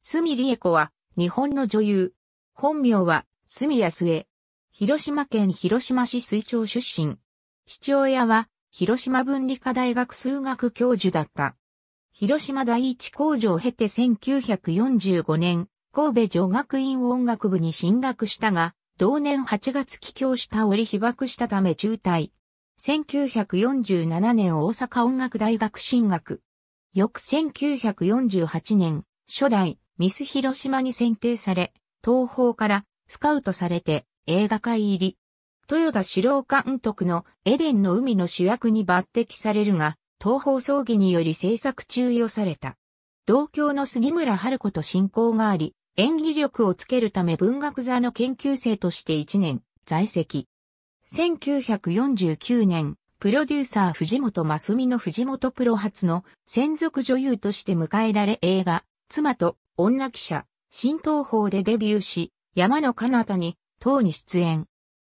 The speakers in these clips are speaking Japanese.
角理恵子は、日本の女優。本名は、角安江。広島県広島市水町出身。父親は、広島文理科大学数学教授だった。広島第一工場を経て1945年、神戸女学院音楽部に進学したが、同年8月帰郷した折被爆したため中退。1947年大阪音楽大学進学。翌1948年、初代ミス広島に選定され、東宝からスカウトされて映画界入り。豊田史郎監督のエデンの海の主役に抜擢されるが、東宝葬儀により制作中与された。同郷の杉村春子と親交があり、演技力をつけるため文学座の研究生として1年在籍。1949年、プロデューサー藤本真澄の藤本プロ初の専属女優として迎えられ映画、妻と女記者、新東宝でデビューし、山の彼方に、党に出演。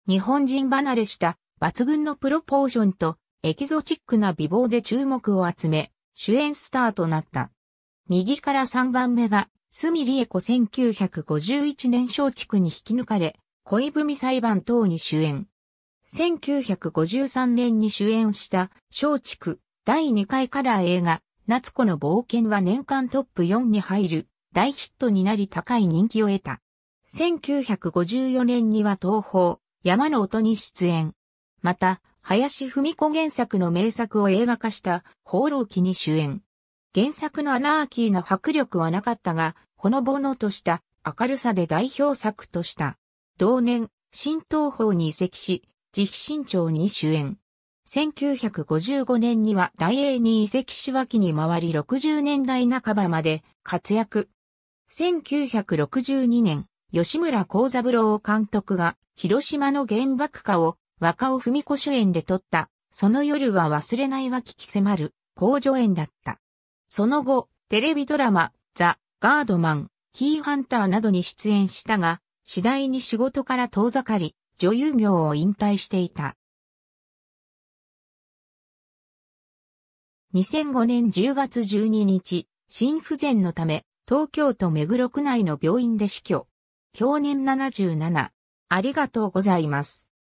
日本人離れした抜群のプロポーションとエキゾチックな美貌で注目を集め、主演スターとなった。右から3番目が、隅理恵子1951年小畜に引き抜かれ、恋文裁判等に主演。1953年に主演した小畜第2回カラー映画、夏子の冒険は年間トップ4に入る大ヒットになり高い人気を得た。1954年には東宝、山の音に出演。また、林文子原作の名作を映画化した放浪記に主演。原作のアナーキーな迫力はなかったが、ほのぼのとした明るさで代表作とした。同年、新東宝に移籍し、慈悲新潮に主演。1955年には大英に移籍し脇に回り60年代半ばまで活躍。1962年、吉村幸三郎監督が広島の原爆化を若尾文子主演で撮った、その夜は忘れないは聞き迫る、工場演だった。その後、テレビドラマ、ザ・ガードマン、キーハンターなどに出演したが、次第に仕事から遠ざかり、女優業を引退していた。2005年10月12日、心不全のため東京都目黒区内の病院で死去。去年77。ありがとうございます。